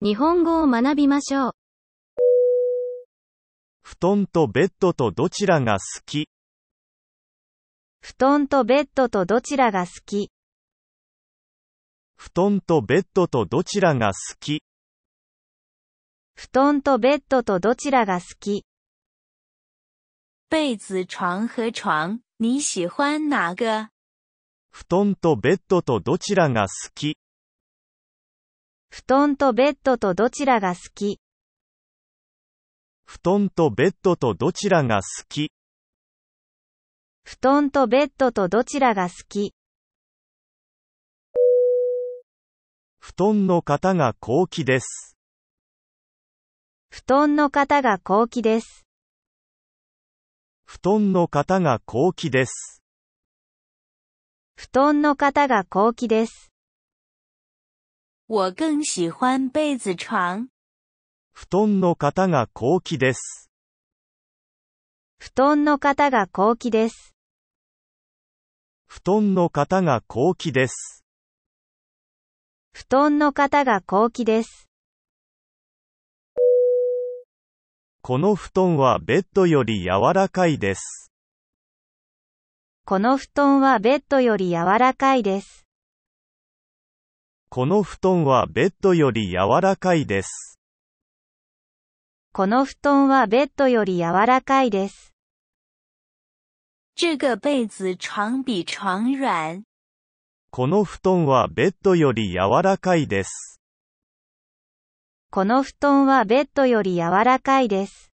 日本語を学びましょう。布団とベッドとどちらが好き布団とベッドとどちらが好き布団とベッドとどちらが好き布団とベッドとどちらが好き被子床和床、你喜欢哪个布団とベッドとどちらが好き布団とベッドとどちらが好き布団とベッドとどちらが好き布団とベッドとどちらが好き布団の方が高貴です。布団の方が高貴です。布団の方が高貴です。布団の方が高貴です。我更喜欢被子床。布団の方が好奇です。布団の方が高貴です。布団の方が高貴です。布団の方が高貴です。この布団はベッドより柔らかいです。この布団はベッドより柔らかいです。この布団はベッドより柔らかいです。この布団はベッドより柔らかいです。这个被子比床软。この布団はベッドより柔らかいです。この布団はベッドより柔らかいです。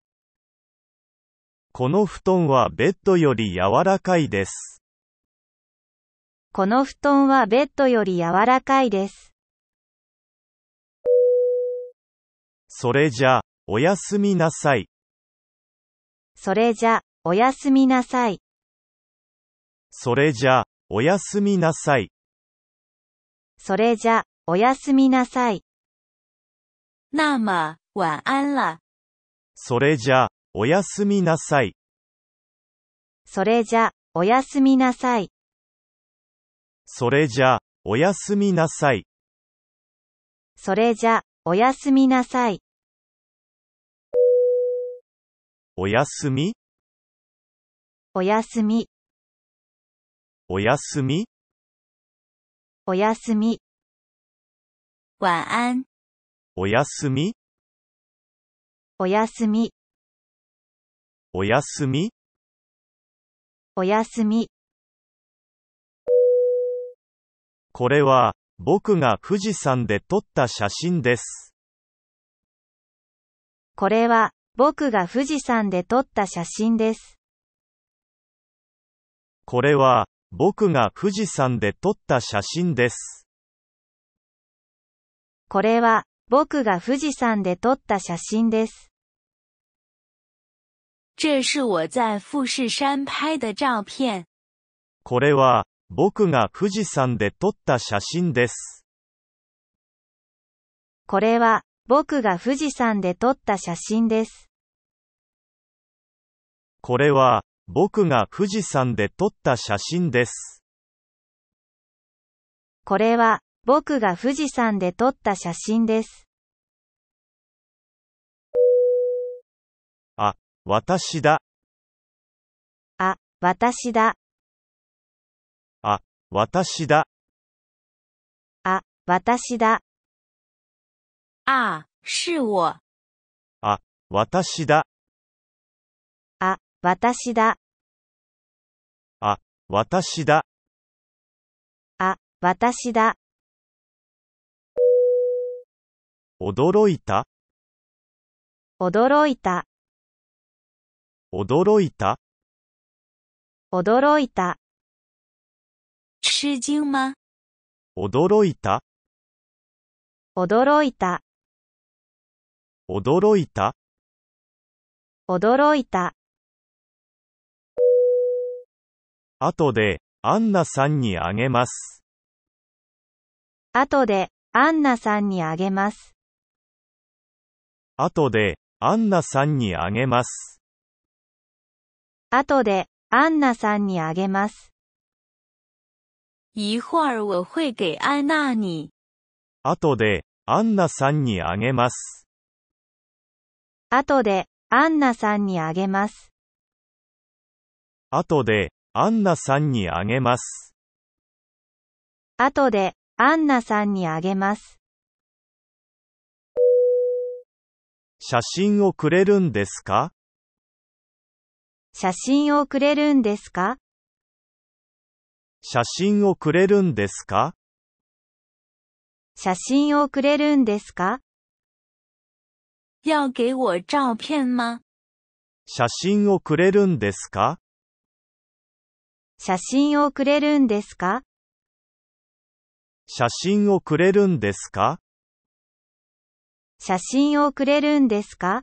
この布団はベッドより柔らかいです。この布団はベッドより柔らかいです。それじゃ、おやすみなさい。それじゃ、おやすみなさい。それじゃ、おやすみなさい。それじゃ、おやすみなさい。那么、晚安了。それじゃ、おやすみなさい。それじゃ、おやすみなさい。それじゃ、おやすみなさい。それじゃ、おやすみなさい。おやすみおやすみ、おやすみおやすみ、晚安。おやすみおやすみ。おやすみおやすみ。これは、僕が富士山で撮った写真です。これは、僕が富士山で撮った写真です。これは、僕が富士山で撮った写真です。これは、僕が富士山で撮った写真です。这是我在富士山拍的照片。これは、僕が富士山で撮った写真です。これは、僕が富士山で撮った写真です。これは、僕が富士山で撮った写真です。これは、僕が富士山で撮った写真です。あ、私だ。あ、私だ。あ、私だ。あ、私だ。あ、是我。あ、私だ。あ、私だ。あ、私だ。あ、私だ。驚いた。驚いた。驚いた驚いた。吃惊吗驚いた驚いた。驚いた驚いた。後で、アンナさんにあげます。後で、アンナさんにあげます。後で、アンナさんにあげます。後で、アンナさんにあげます。一会儿我会给安娜後で、アンナさんにあげます。後で、アンナさんにあげます。後で、アンナさんにあげます。後で、アンナさんにあげます。写真をくれるんですか写真をくれるんですか写真をくれるんですか写真をくれるんですか要给我照片吗写真をくれるんですか写真をくれるんですか写真をくれるんですか写真をくれるんですか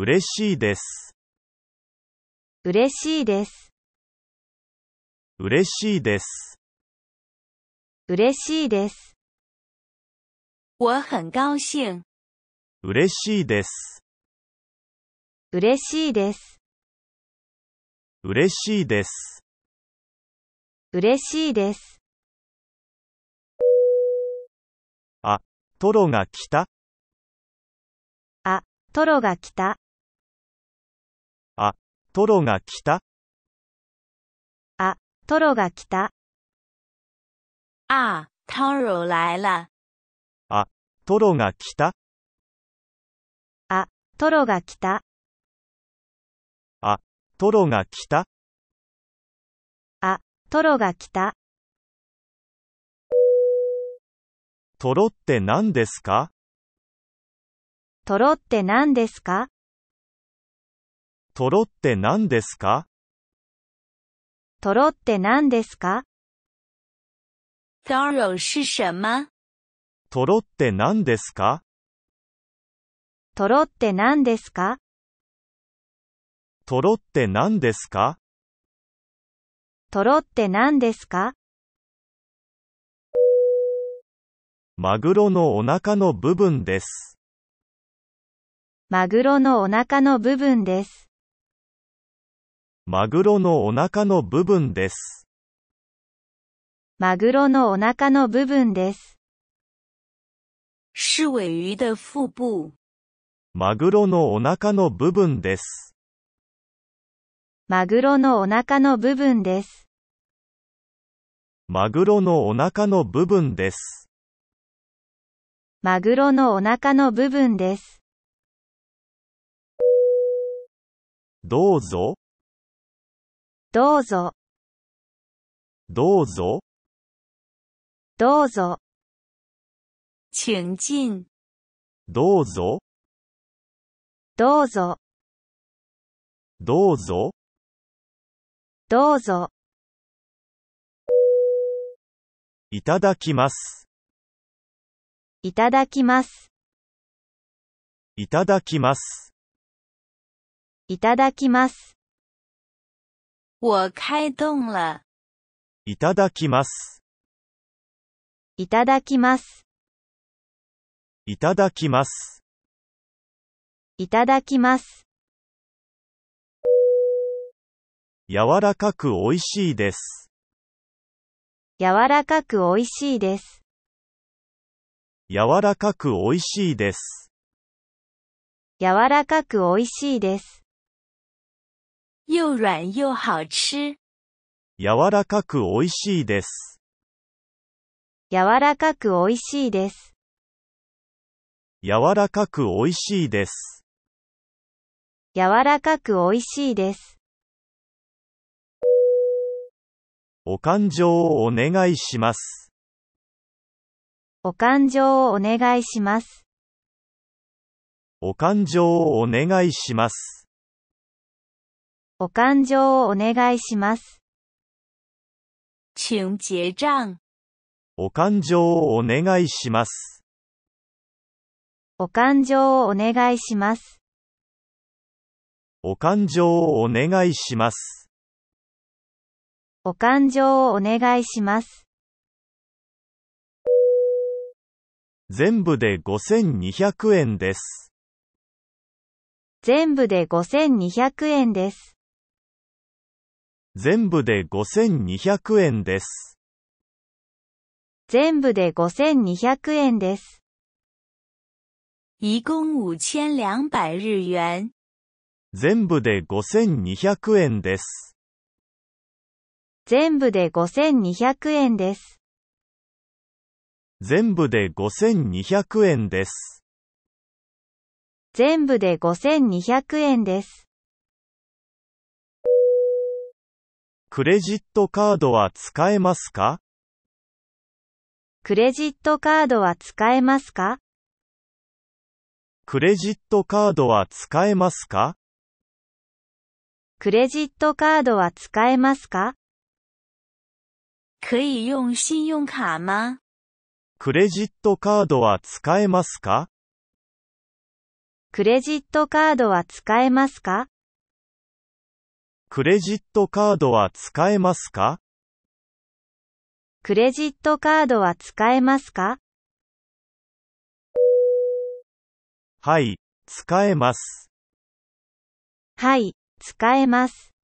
嬉しいです。嬉しいです。嬉しいです。嬉しいです。我很高兴。嬉しいです。嬉しいです。嬉しいです。嬉しいです。あ、トロが来たあ、トロが来た。トロが来たあ、トロが来た。あ、トロ来了。あ、トロが来たあ、トロが来た。あ、トロが来たあ、トロが来た。トロって何ですかトロって何ですかトロって何ですかトロって何ですかトロ是什么トロって何ですかトロって何ですかトロって何ですかトロって何ですかマグロのお腹の部分です。マグロのお腹の部分です。マグロのお腹の部分です。マグロのお腹の部分です。是尾鱼的腹部。マグロのお腹の部分です。マグロのお腹の部分です。マグロのお腹の部分です。マグロのお腹の部分です。どうぞ。どうぞ、どうぞ、どうぞ、请进、どうぞ、どうぞ、どうぞ、どうぞ、いただきます、いただきます、いただきます。いただきます。我开动了。いただきます。いただきます。いただきます。いただきます。柔らかく美味しいです。柔らかく美味しいです。柔らかく美味しいです。柔らかく美味しいです。又软又好吃。柔らかく美味しいです。柔らかく美味しいです。柔らかく美味しいです。柔らかく美味しいです。お感情をお願いします。お感情をお願いします。お感情をお願いします。お勘定をお願いします。请结账。お勘定をお願いします。お勘定をお願いします。お勘定をお願いします。お勘定をお願いします。全部で5200円です。全部で5200円です。全部で5200円です。全部で5200円です。一共5200日元。全部で5200円です。全部で5200円です。全部で5200円です。全部で5200円です。クレジットカードは使えますかクレジットカードは使えますかクレジットカードは使えますかクレジットカードは使えますか可以用信用卡吗クレジットカードは使えますかクレジットカードは使えますかクレジットカードは使えますかクレジットカードは使えますかはい、使えます。はい、使えます。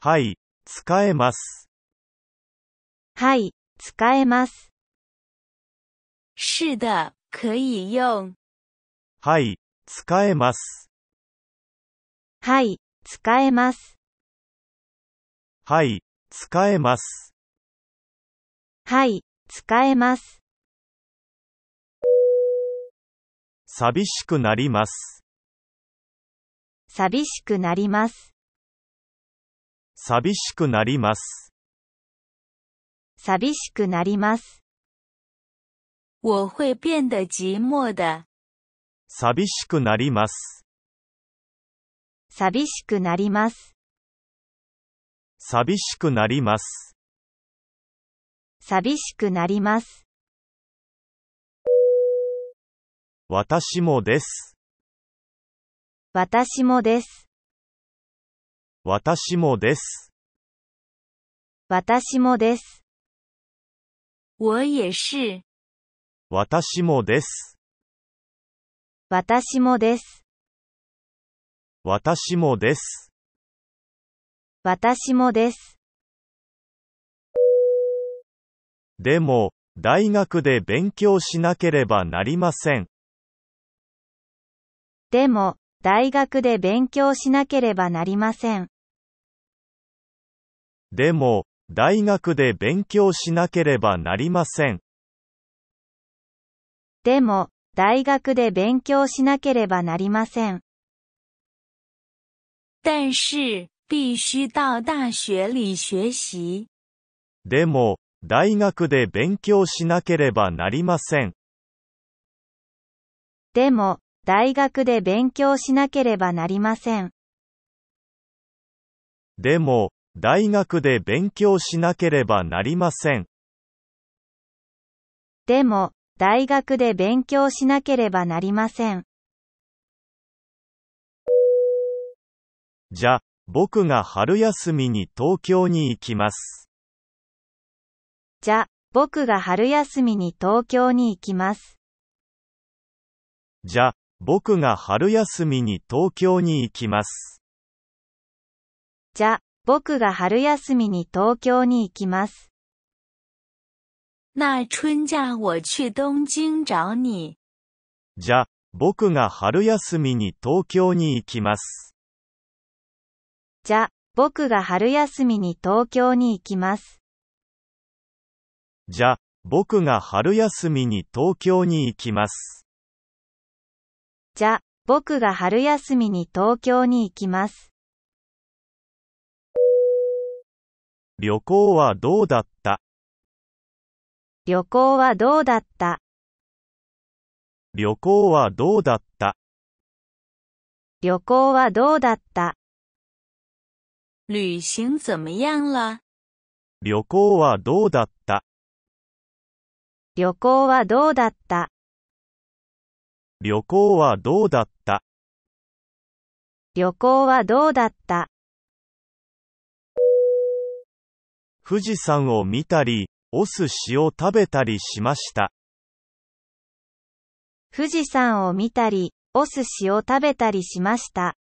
はい、使えます。はい、使えます。是的、可以用。はい、使えます。はい、使えます。はい、使えます。はい、使えます。寂しくなります。寂しくなります。寂しくなります。寂しくなります。我会变得寂寞的。寂しくなります。寂しくなります。寂しくなります。寂しくなります。私もです。私もです。私もです。私もです。我也是。私もです。私もです。私もです。私もです。でも、大学で勉強しなければなりません。でも、大学で勉強しなければなりません。でも、大学で勉強しなければなりません。でも、大学で勉強しなければなりません。但是、必须到大学里学习。でも、大学で勉強しなければなりません。でも、大学で勉強しなければなりません。でも、大学で勉強しなければなりません。でも、大学で勉強しなければなりません。じゃ、僕が春休みに東京に行きます。じゃ、僕が春休みに東京に行きます。じゃ、僕が春休みに東京に行きます。じゃ、僕が春休みに東京に行きます。那春假我去东京找你。じゃ、僕が春休みに東京に行きます。じゃ、僕が春休みに東京に行きます。じゃ、僕が春休みに東京に行きます。じゃ、僕が春休みに東京に行きます。旅行はどうだった旅行はどうだった旅行はどうだった旅行はどうだった旅行怎么样了旅行はどうだった旅行はどうだった旅行はどうだった旅行はどうだった富士山を見たり、お寿司を食べたりしました。富士山を見たり、お寿司を食べたりしました。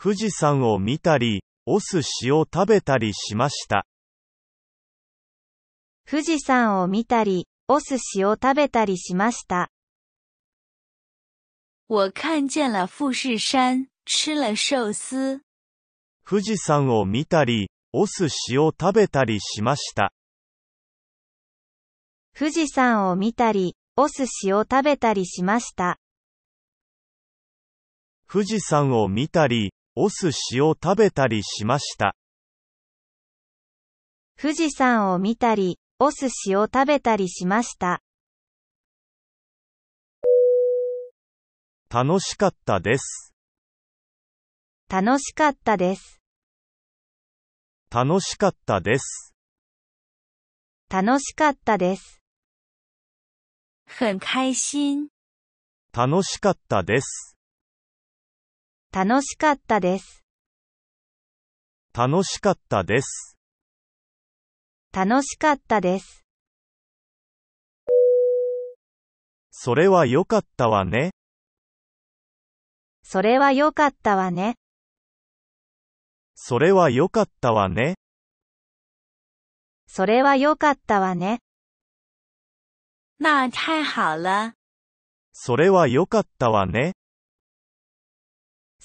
富士山を見たり、お寿司を食べたりしました。富士山を見たり、お寿司を食べたりしました。我看见了富士山、吃了寿司。富士山を見たり、お寿司を食べたりしました。富士山を見たり、お寿司を食べたりしました。富士山を見たり、お寿司を食べたりしました。富士山を見たり、お寿司を食べたりしました。楽しかったです。楽しかったです。楽しかったです。楽しかったです。很开心。楽しかったです。楽しかったです。楽しかったです。楽しかったです。それは良かったわね。それは良かったわね。それは良かったわね。それは良かったわね。那太好了。それは良かったわね。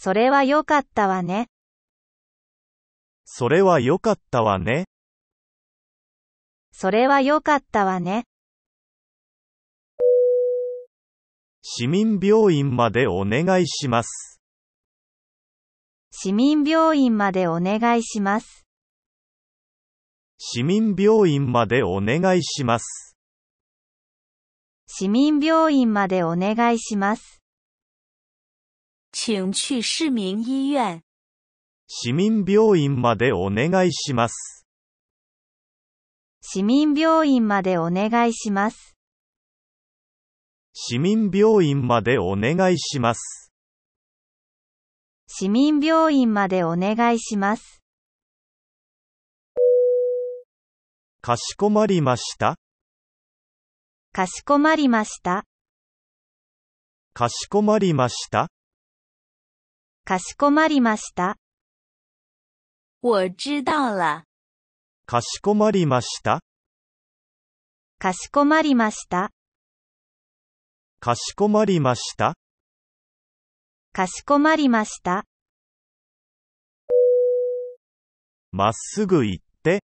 それは良かったわね。それは良かったわね。それは良かったわね。市民病院までお願いします。市民病院までお願いします。市民病院までお願いします。市民病院までお願いします。请去市民医院。市民病院までお願いします。市民病院までお願いします。市民病院までお願いします。市民病院までお願いします。かしこまりました。かしこまりました。かしこまりました。かしこまりました。我知道了。かしこまりました。かしこまりました。かしこまりました。かしこまりました。まっすぐ行って。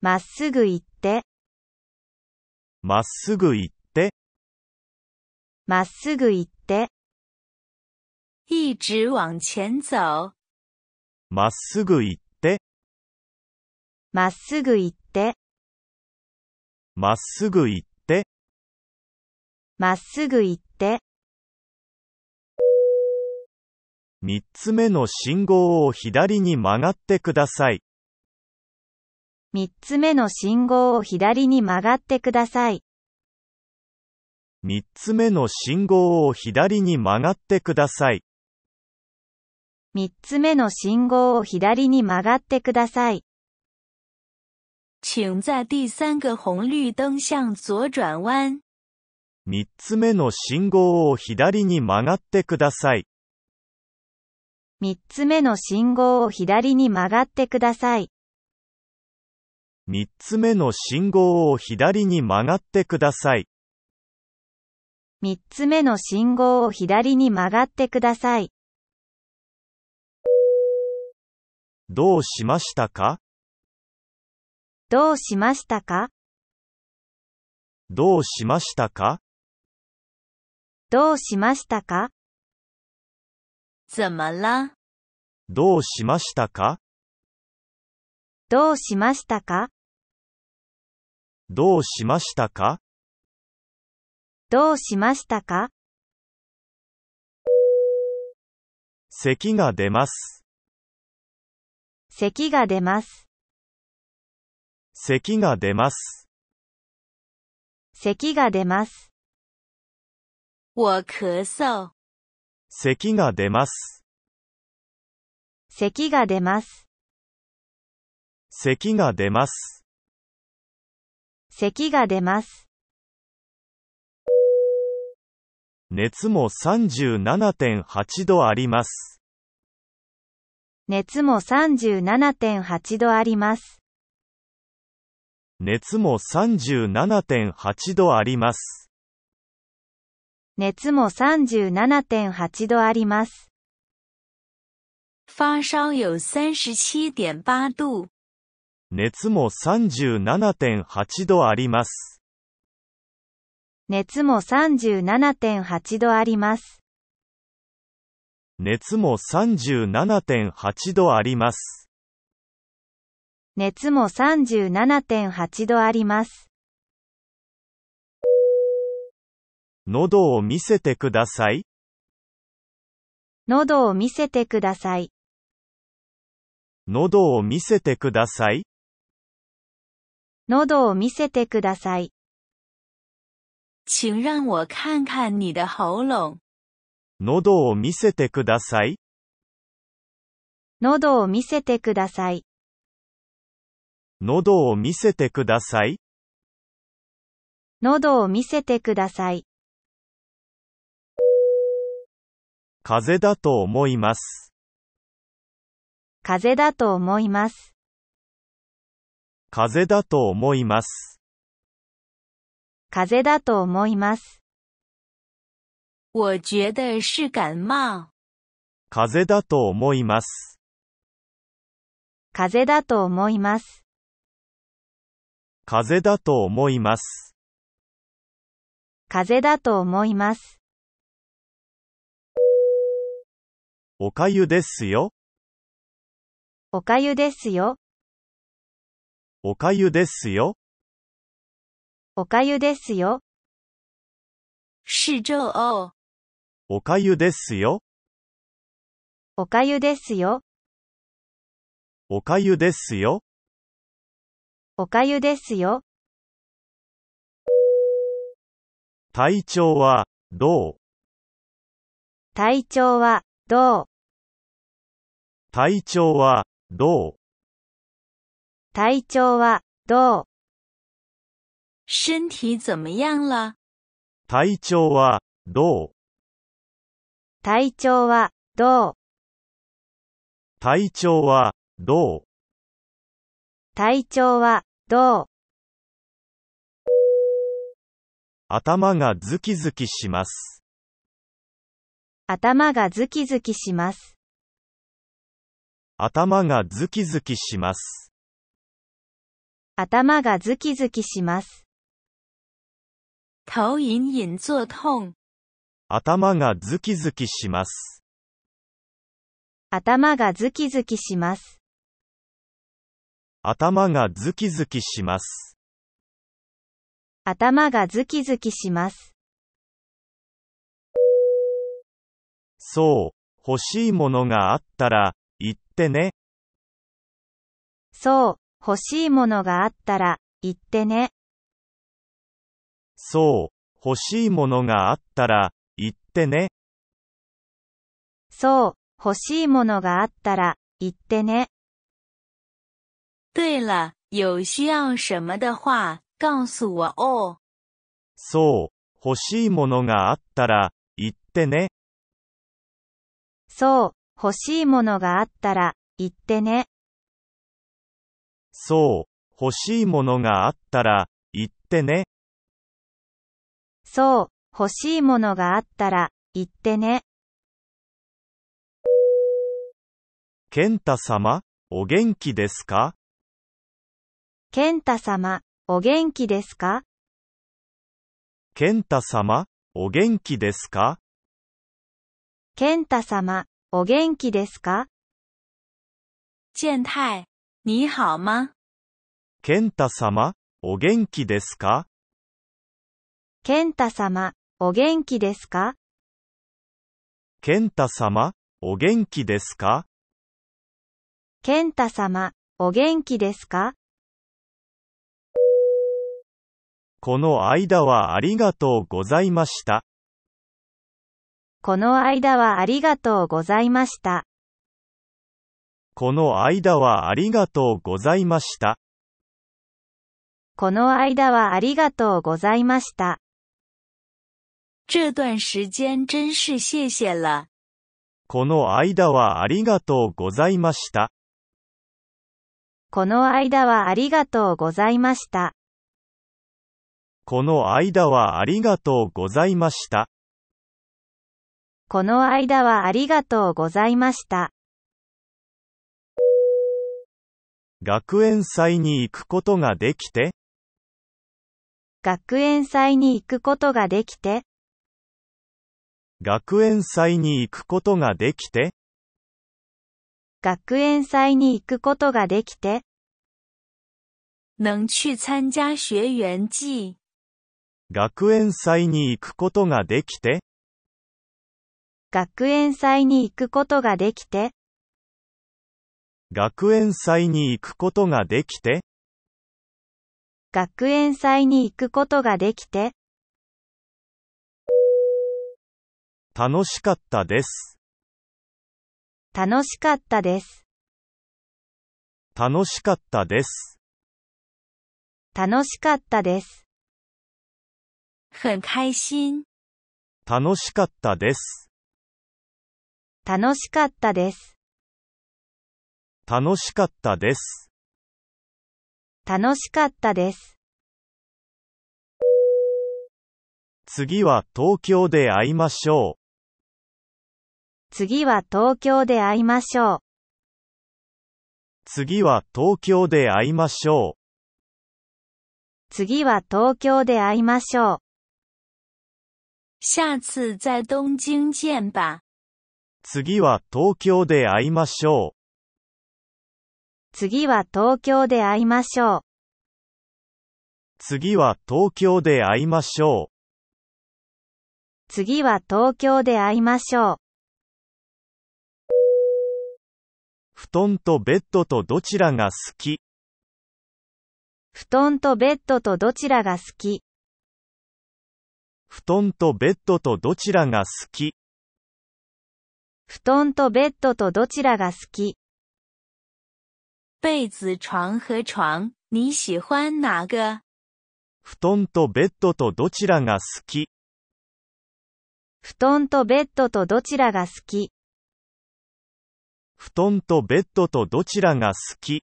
まっすぐ行って。まっすぐ行って。まっすぐ行って。一直往前走。まっすぐ行って。まっすぐ行って。まっすぐ行って。まっすぐ行って。三つ目の信号を左に曲がってください。三つ目の信号を左に曲がってください。三つ目の信号を左に曲がってください。3つ目の信号を左に曲がってください。请在第三个红绿灯向左转弯。3つ目の信号を左に曲がってください。3つ目の信号を左に曲がってください。3つ目の信号を左に曲がってください。3つ目の信号を左に曲がってください。どうしましたかどうしましたかどうしましたかどうしましたか怎么了どうしましたかどうしましたかどうしましたかどうしましたか咳が出ます。咳が出ます。咳が出ます。咳が出ます。我咳嗽。咳が出ます。咳が出ます。咳が出ます。咳が出ます。熱も37.8度あります。熱も37.8度あります。熱も37.8度あります。熱も37.8度あります。发烧有37.8度。熱も37.8度あります。熱も37.8度あります。熱も37.8度あります。熱も37.8度あります。喉を見せてください。喉を見せてください。喉を見せてください。喉を見せてください。请让我看看你的喉咙。喉を見せてください。喉を見せてください。喉を見せてください。喉を見せてください。風邪だと思います。風邪だと思います。風邪だと思います。風邪だと思います。我觉得是感冒。風邪だと思います。風邪だと思います。風邪だと思います。風邪だと思います。おかゆですよ。おかゆですよ。おかゆですよ。おかゆですよ。是这哦。おかゆですよ。おかゆですよ。おかゆですよ。おかゆですよ。体調は、どう体調は、どう体調は、どう体調は、どう身体怎么样了体調は、どう体調は、どう体調は、どう体調は、どう頭がズキズキします。頭がズキズキします。頭がズキズキします。頭がズキズキします。頭隐隐作痛。頭がズキズキします。頭がズキズキします。頭がズキズキします。頭がズキズキします。そう、欲しいものがあったら、言ってね。そう、欲しいものがあったら、言ってね。そう、欲しいものがあったら、ってね。そう、欲しいものがあったら、言ってね。对了、有需要什么的话、告诉我哦。そう、欲しいものがあったら、言ってね。そう、欲しいものがあったら、言ってね。そう、欲しいものがあったら、言ってね。そう、欲しいものがあったら、言ってね。ケンタ様、お元気ですかケンタ様、お元気ですかケンタ様、お元気ですかケンタ様、お元気ですか健太、你好吗ンタ様、お元気ですかケンタ様、お元気ですか健太様、お元気ですか健太様、お元気ですかこの間はありがとうございました。この間はありがとうございました。この間はありがとうございました。この間はありがとうございました。这段时间真是谢谢了。この間はありがとうございました。この間はありがとうございました。この間はありがとうございました。この間はありがとうございました。学園祭に行くことができて学園祭に行くことができて学園祭に行くことができて、学園祭に行くことができて、能去参加学園祭。学園祭に行くことができて、学園祭に行くことができて、学園祭に行くことができて、学園祭に行くことができて、楽しかったです。楽しかったです。楽しかったです。楽しかったです。很开心。楽しかったです。楽しかったです。楽しかったです。楽しかったです。次は東京で会いましょう。次は東京で会いましょう。次は東京で会いましょう。次は東京で会いましょう。下次在東京见吧。次は東京で会いましょう。次は東京で会いましょう。次は東京で会いましょう。次は東京で会いましょう。布団とベッドとどちらが好き布団とベッドとどちらが好き布団とベッドとどちらが好き布団とベッドとどちらが好き被子、床和床、你喜欢哪个布団とベッドとどちらが好き布団とベッドとどちらが好き布団とベッドとどちらが好き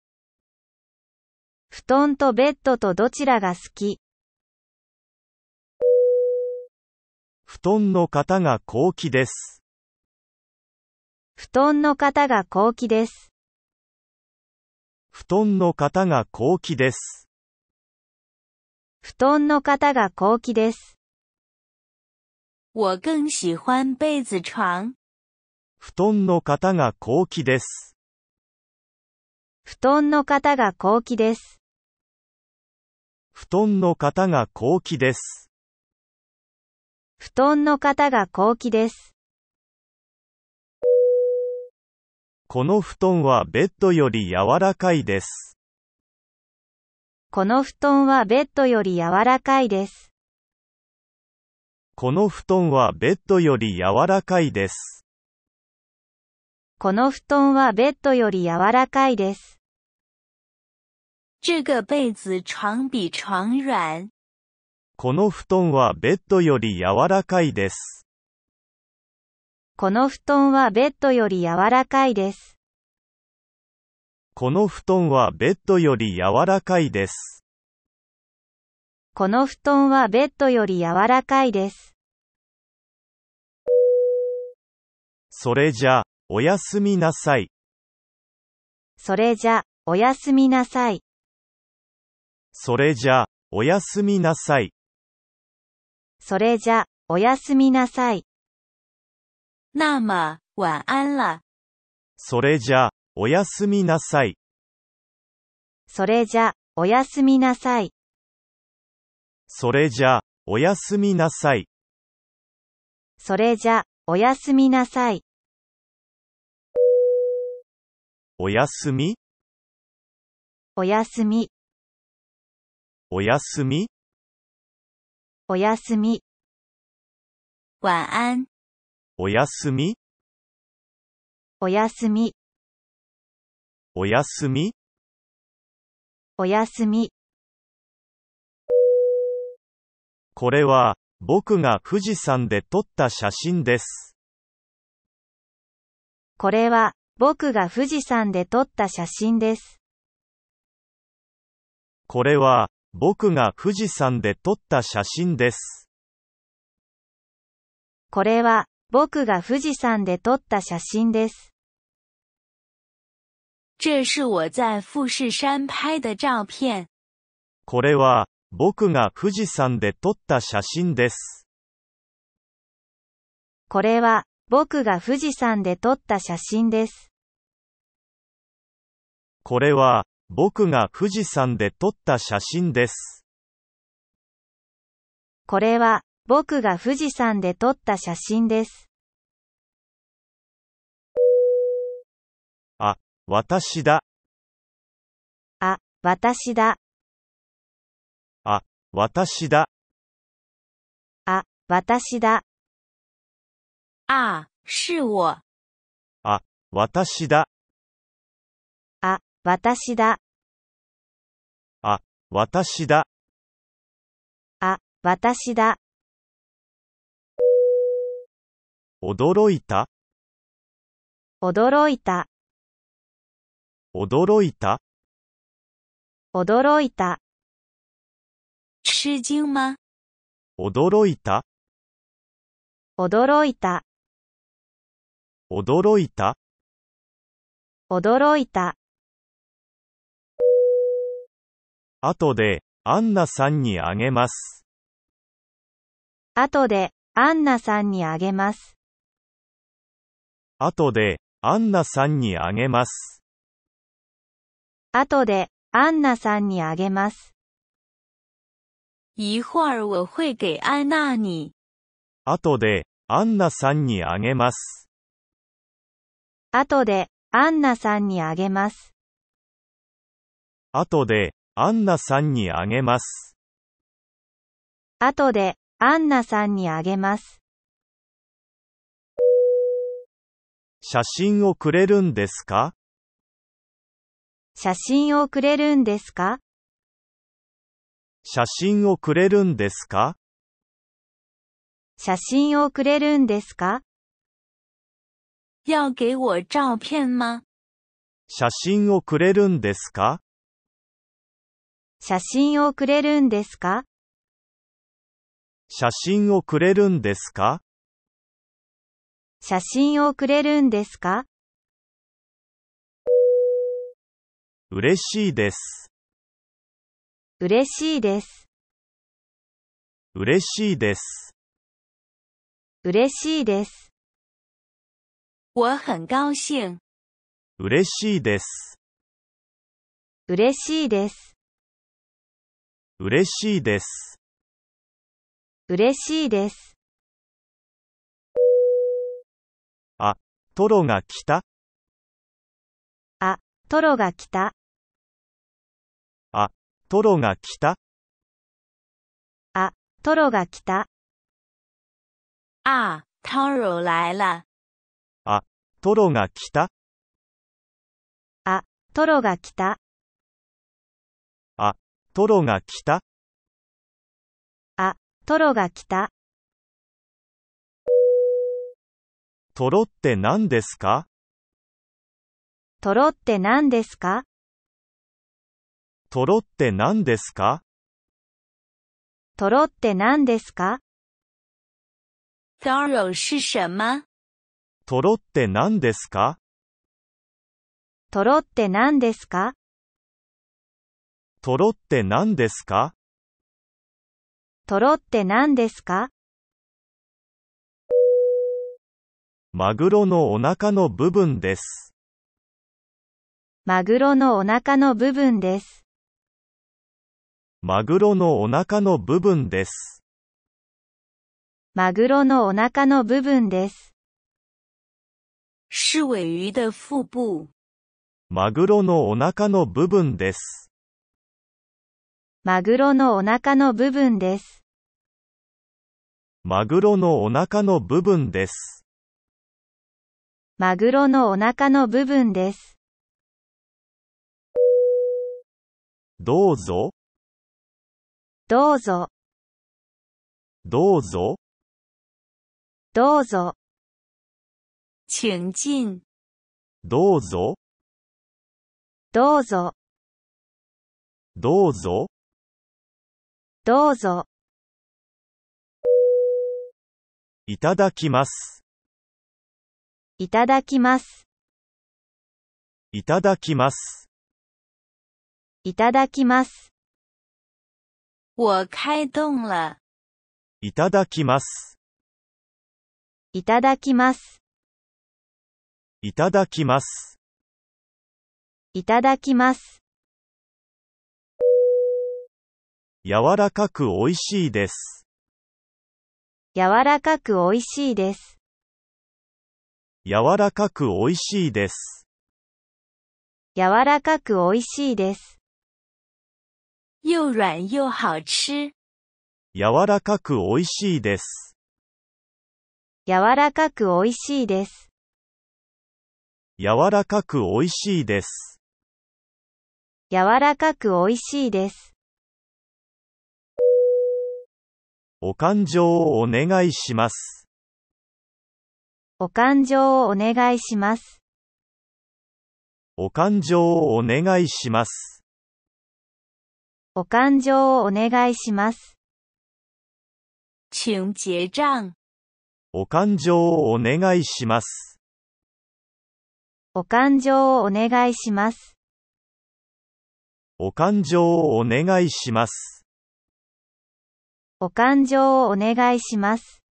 布団とベッドとどちらが好き布団の方が高貴です。布団の方が高貴です。布団の方が高貴です。布団の方が高貴です。我更喜欢被子床。布団の方が後期です。布団の方が後期です。布団の方が後期です。布団の方が後期です。この布団はベッドより柔らかいです。この布団はベッドより柔らかいです。この布団はベッドより柔らかいです。この布団はベッドより柔らかいです。这个被子床比床软。この布団はベッドより柔らかいです。この布団はベッドより柔らかいです。この布団はベッドより柔らかいです。この布団はベッドより柔らかいです。それじゃおやすみなさい。それじゃ、おやすみなさい。それじゃ、おやすみなさい。それじゃ、おやすみなさい。那么、晚安了。それじゃ、おやすみなさい。それじゃ、おやすみなさい。それじゃ、おやすみなさい。それじゃ、おやすみなさい。おやすみおやすみおやすみおやすみ晚安おやすみおやすみおやすみおやすみこれは僕が富士山で撮った写真です。これは僕が富士山で撮った写真です。これは、僕が富士山で撮った写真です。これは、僕が富士山で撮った写真です。这是我在富士山拍的照片。これは、僕が富士山で撮った写真です。これは、僕が富士山で撮った写真です。これは、僕が富士山で撮った写真です。これは、僕が富士山で撮った写真です。あ、私だ。あ、私だ。あ、私だ。あ、私だ。あ、是我。あ、私だ。私だ。あ、私だ。あ、私だ。驚いた、驚いた、驚いた、驚いた。吃惊吗？驚いた、驚いた、驚いた。驚いた。後で、アンナさんにあげます。後で、アンナさんにあげます。後で、アンナさんにあげます。後で、アンナさんにあげます。一会儿我会给安娜你。後で、アンナさんにあげます。後で、アンナさんにあげます。後で、アンナさんにあげます。後で、アンナさんにあげます。写真をくれるんですか写真をくれるんですか写真をくれるんですか写真をくれるんですか要给我照片吗写真をくれるんですか写真をくれるんですか写真をくれるんですか写真をくれるんですか嬉しいです。嬉しいです。嬉しいです。嬉しいです。我很高兴。嬉しいです。嬉しいです。嬉しいです。嬉しいです。あ、トロが来たあ、トロが来た。あ、トロが来た。あ、トロが来た。あ、トロ来了。あ、トロが来た。あ、トロが来た。トロが来たあ、トロが来た。トロって何ですかトロって何ですかトロって何ですかトロって何ですかトロって何ですかトロって何ですかトロって何ですかトロって何ですかマグロのお腹の部分です。マグロのお腹の部分です。マグロのお腹の部分です。マグロのお腹の部分です。マグロのお腹の部分です。マグロのお腹の部分です。マグロのお腹の部分です。マグロのお腹の部分です。どうぞ。どうぞ。どうぞ。どうぞ。どうぞ。どうぞ。どうぞ。どうぞ。いただきます。いただきます。いただきます。いただきます。我开動了。いただきます。いただきます。いただきます。いただきます。柔らかく美味しいです。柔らかく美味しいです。柔らかく美味しいです。柔らかく美味しいです。又軟又好吃。柔らかく美味しいです。柔らかく美味しいです。柔らかく美味しいです。柔らかく美味しいです。お勘定をお願いします。お勘定をお願いします。お勘定をお願いします。お勘定をお願いします。请结账。お勘定をお願いします。お勘定をお願いします。お勘定をお願いします。お勘定をお願いします。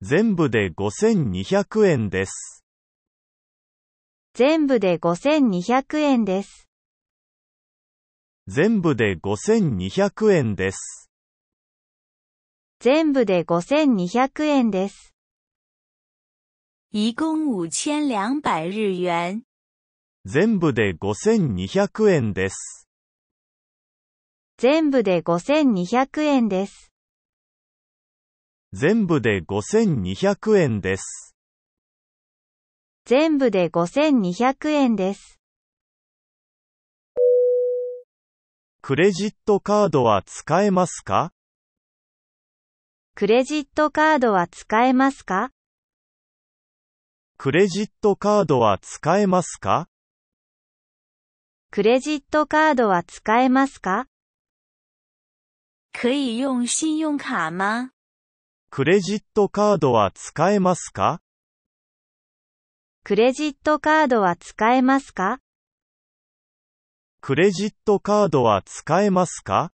全部で5200円です。全部で5200円です。全部で5200円です。全部で5200円です。一共5200日元。全部で5200円です。全部で5200円です。全部で5200円です。全部で5200円です。クレジットカードは使えますかクレジットカードは使えますかクレジットカードは使えますかクレジットカードは使えますか可以用信用卡吗クレジットカードは使えますかクレジットカードは使えますかクレジットカードは使えますか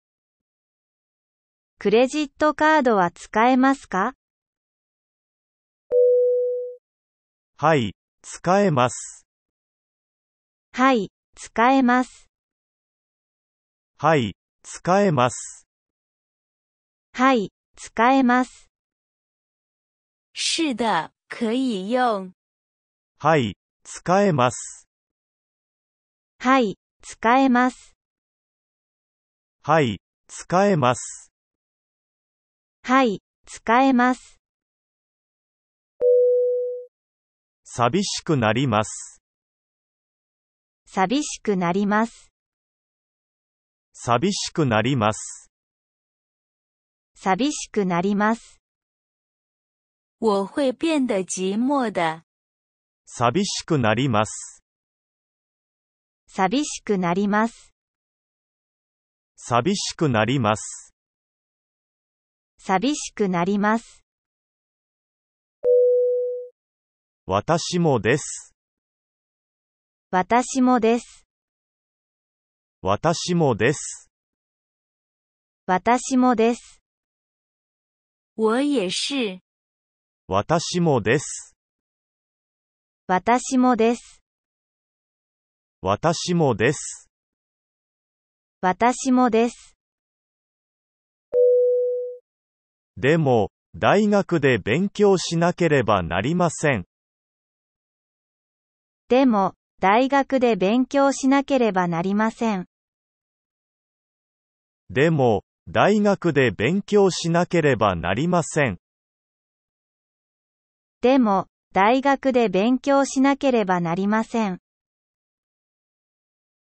クレジットカードは使えますかはい、使えます。はい、使えます。はい、使えます。はい、使えます。是的、可以用。はい、使えます。はい、使えます。はい、使えます。はい、使えます。寂しくなります。寂しくなります。寂しくなります。寂しくなります。我会变得寂寞的。寂しくなります。寂しくなります。寂しくなります。寂しくなります。私もです。私もです。私もです。私もです。我也是。私もです。私もです。私もです。私もです。でも、大学で勉強しなければなりません。でも、大学で勉強しなければなりません。でも、大学で勉強しなければなりません。でも、大学で勉強しなければなりません。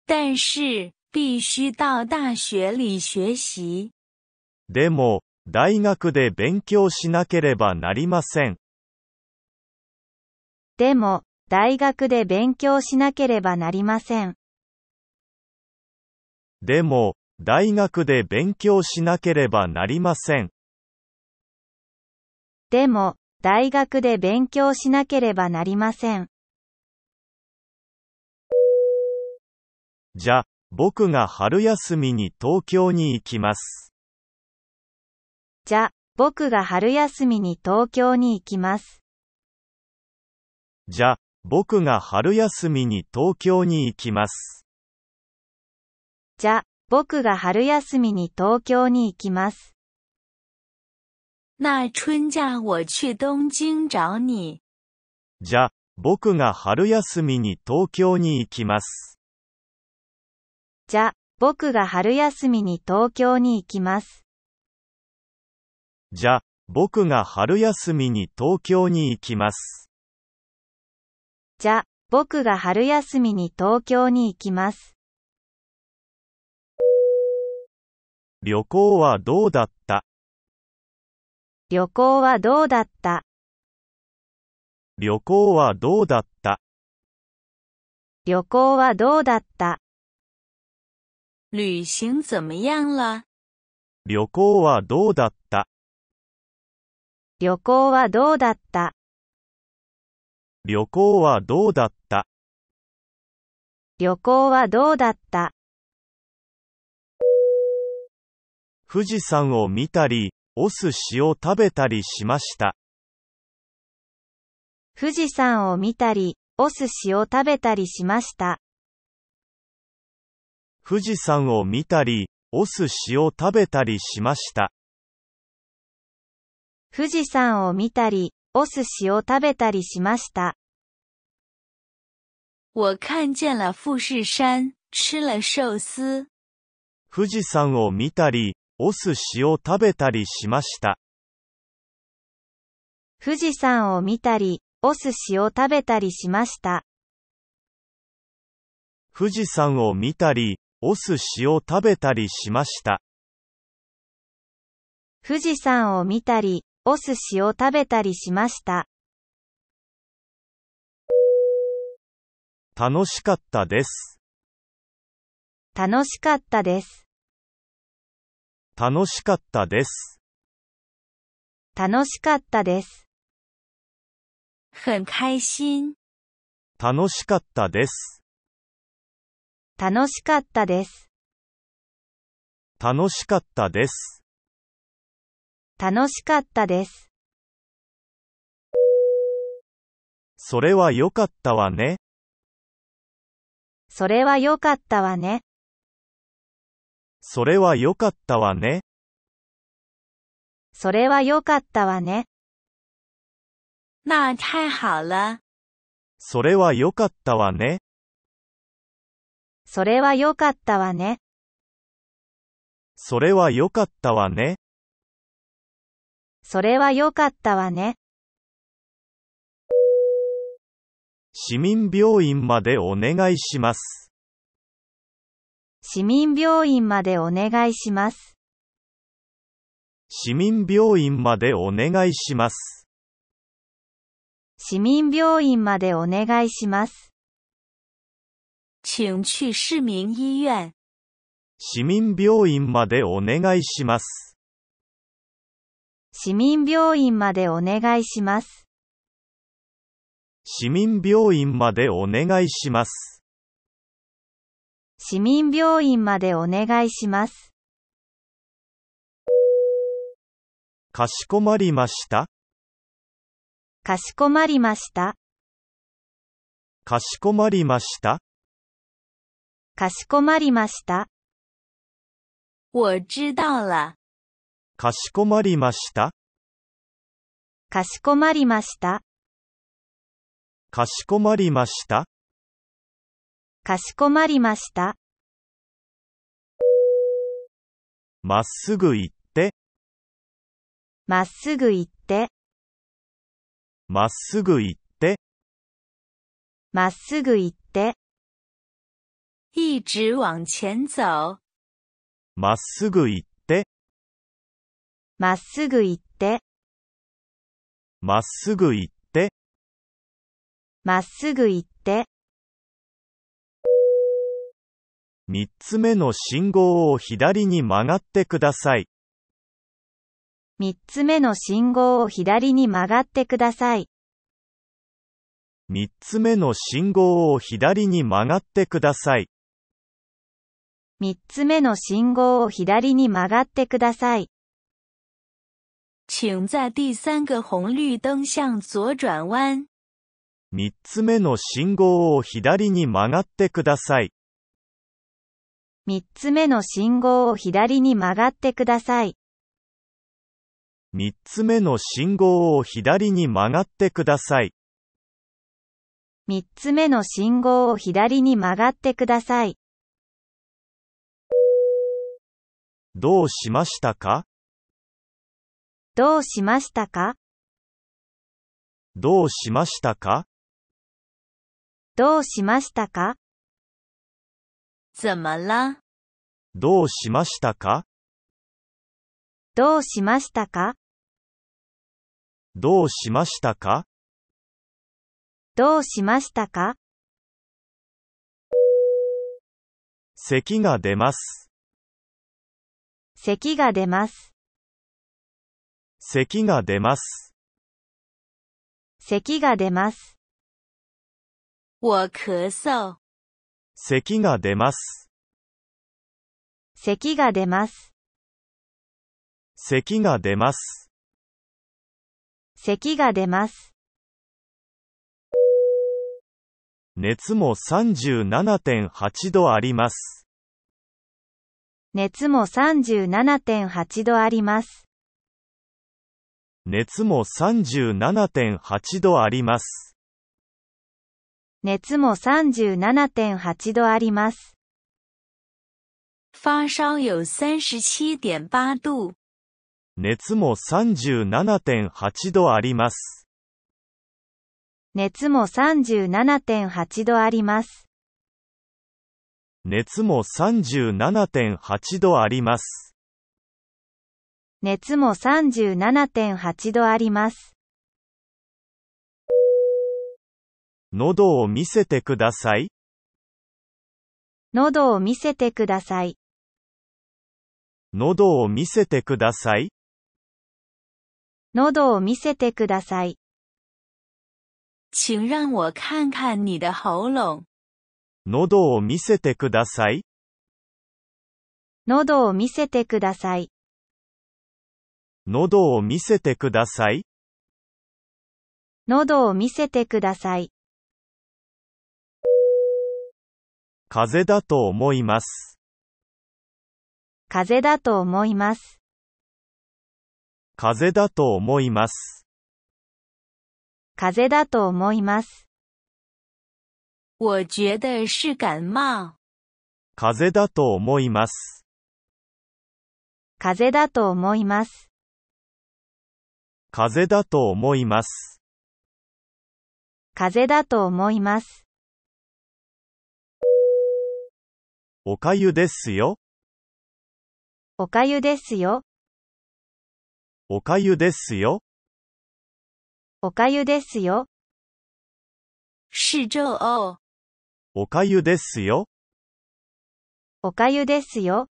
但是、必须到大学里学习。でも、大学で勉強しなければなりません。でも、大学で勉強しなければなりません。でも、大学で勉強しなければなりません。でも、大学で勉強しなければなりません。じゃ、僕が春休みに東京に行きます。じゃ、僕が春休みに東京に行きます。じゃ、僕が春休みに東京に行きます。じゃ、僕が春休みに東京に行きます。那春假我去東京找你。じゃ、僕が春休みに東京に行きます。じゃ、僕が春休みに東京に行きます。じゃ、僕が春休みに東京に行きます。じゃ、僕が春休みに東京に行きます。旅行はどうだった旅行はどうだった旅行はどうだった旅行はどうだった旅行怎么样了旅行はどうだった旅行はどうだった旅行はどうだった旅行はどうだった富士山を見たり、お寿司を食べたりしました。富士山を見たり、お寿司を食べたりしました。富士山を見たり、お寿司を食べたりしました。富士山を見たり、お寿司を食べたりしました。我看见了富士山、吃了寿司。富士山を見たり、お寿司を食べたりしました。富士山を見たり、お寿司を食べたりしました。富士山を見たり、お寿司を食べたりしました。富士山を見たり、お寿司を食べたりしました。楽しかったです。楽しかったです。楽しかったです。楽しかったです。很開心。楽しかったです。楽しかったです。楽しかったです。楽しかったです。それは良かったわね。それは良かったわね。それは良かったわね。それは良かったわね。那太好了。それは良かったわね。それは良かったわね。それは良かったわね。それは良かったわね。市民病院までお願いします。市民病院までお願いします。市民病院までお願いします。市民病院までお願いします。请去市民医院。市民病院までお願いします。市民病院までお願いします。市民病院までお願いします。市民病院までお願いします。かしこまりました。かしこまりました。かしこまりました。かしこまりました。我知道了。かしこまりました。かしこまりました。かしこまりました。かしこまりました。まっすぐ行って。まっすぐ行って。まっすぐ行って。まっすぐ行って。一直往前走。まっすぐ行って。まっすぐ行って。まっすぐ行って。まっすぐ行って。3つ目の信号を左に曲がってください。3つ目の信号を左に曲がってください。3つ目の信号を左に曲がってください。3つ目の信号を左に曲がってください。请在第三个红绿灯向左转弯。3つ目の信号を左に曲がってください。3つ目の信号を左に曲がってください。3つ目の信号を左に曲がってください。3つ目の信号を左に曲がってください。どうしましたかどうしましたかどうしましたかどうしましたか怎么了どうしましたかどうしましたかどうしましたかどうしましたか咳が出ます。咳が出ます。咳が出ます。咳が出ます。我咳嗽。咳が出ます。咳が出ます。咳が出ます。咳が出ます。熱も37.8度あります。熱も37.8度あります。熱も37.8度あります。熱も37.8度あります。发烧有37.8度。熱も37.8度あります。熱も37.8度あります。熱も37.8度あります。熱も37.8度あります。喉を見せてください。喉を見せてください。喉を見せてください。喉を見せてください。请让我看看你的喉咙。喉を見せてください。喉を見せてください。喉を見せてください。喉を見せてください。風だと思います。風だと思います。風だと思います。風だと思います。我觉得是感冒。風だと思います。風だと思います。風だと思います。風だと思います。おかゆですよ。おかゆですよ。おかゆですよ。おかゆですよ。是这哦。おかゆですよ。おかゆですよ。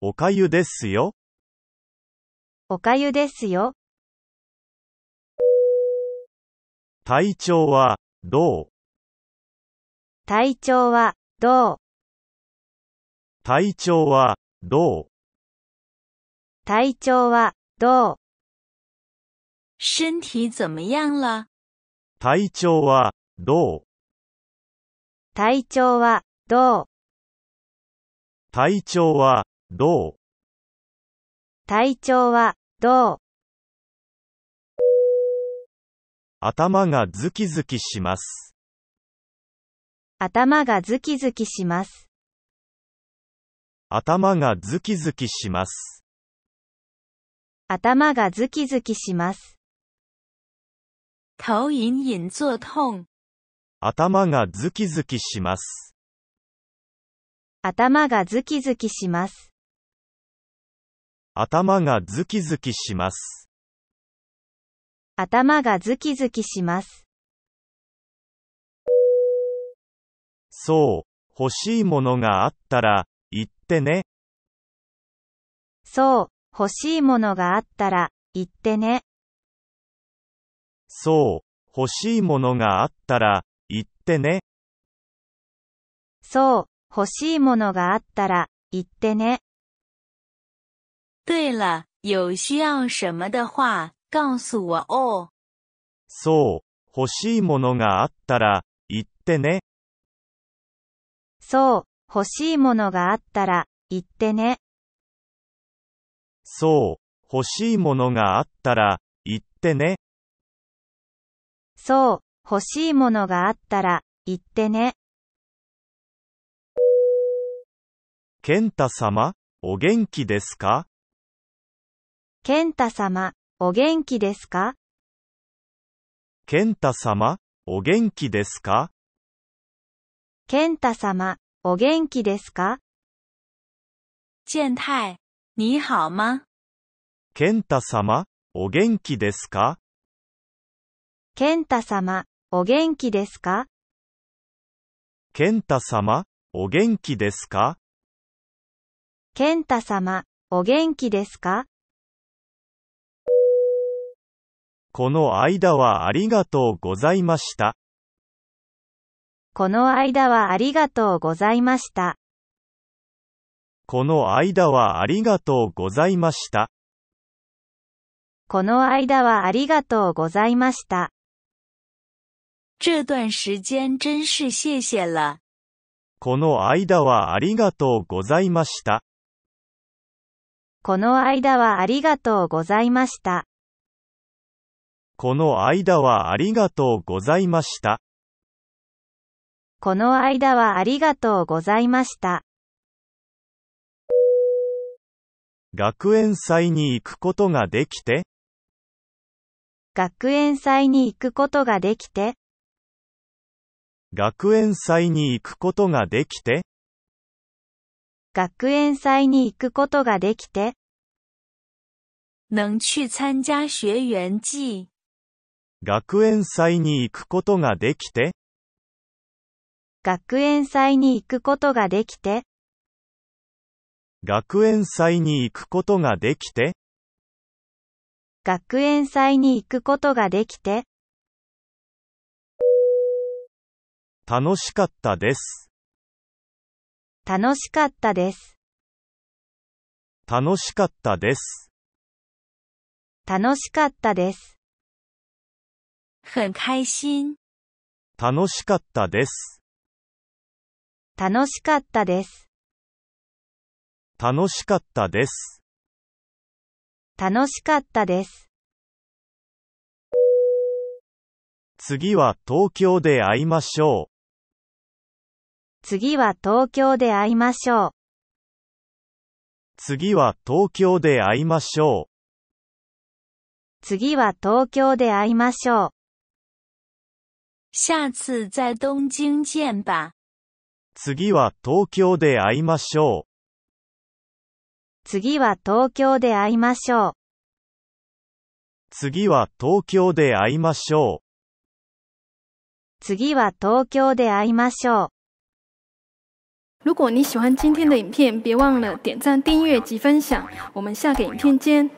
おかゆですよ。おかゆですよ。体調は、どう体調は、どう体調は、どう体調は、どう身体怎么样了体調は、どう体調は、どう体調は、どう体調は、どう頭がズキズキします。頭がズキズキします。頭がズキズキします。頭がズキズキします。頭隐隐作痛。頭がズキズキします。頭がズキズキします。頭がズキズキします。頭がズキズキします。そう、欲しいものがあったら、言ってね。そう、欲しいものがあったら、言ってね。そう、欲しいものがあったら、言ってね。そう、欲しいものがあったら、言ってね。对了、有需要什么的话、告诉我哦。そう、欲しいものがあったら、言ってね。そう、欲しいものがあったら、言ってね。そう、欲しいものがあったら、言ってね。そう、欲しいものがあったら、言ってね。健太様、お元気ですか健太様、お元気ですか健太様、お元気ですか健太様、お元気ですか健太、你好吗健太様、お元気ですか健太様、お元気ですか健太様、お元気ですか健太様、お元気ですかこの間はありがとうございました。この間はありがとうございました。この間はありがとうございました。この間はありがとうございました。这段时间真是谢谢了。この間はありがとうございました。この間はありがとうございました。この間はありがとうございました。この間はありがとうございました。学園祭に行くことができて学園祭に行くことができて学園祭に行くことができて学園祭に行くことができて能去参加学園祭に行くことができて学園祭に行くことができて、学園祭に行くことができて、学園祭に行くことができて、楽しかったです。楽しかったです。楽しかったです。楽しかったです。很开心。楽しかったです。楽しかったです。楽しかったです。楽しかったです。次は東京で会いましょう。次は東京で会いましょう。次は東京で会いましょう。次は東京で会いましょう。下次在東京见吧。次は東京で会いましょう。次は東京で会いましょう。次は東京で会いましょう。次は東京で会いましょう。如果你喜欢今天的影片，别忘了点赞、订阅及分享。我们下个影片见。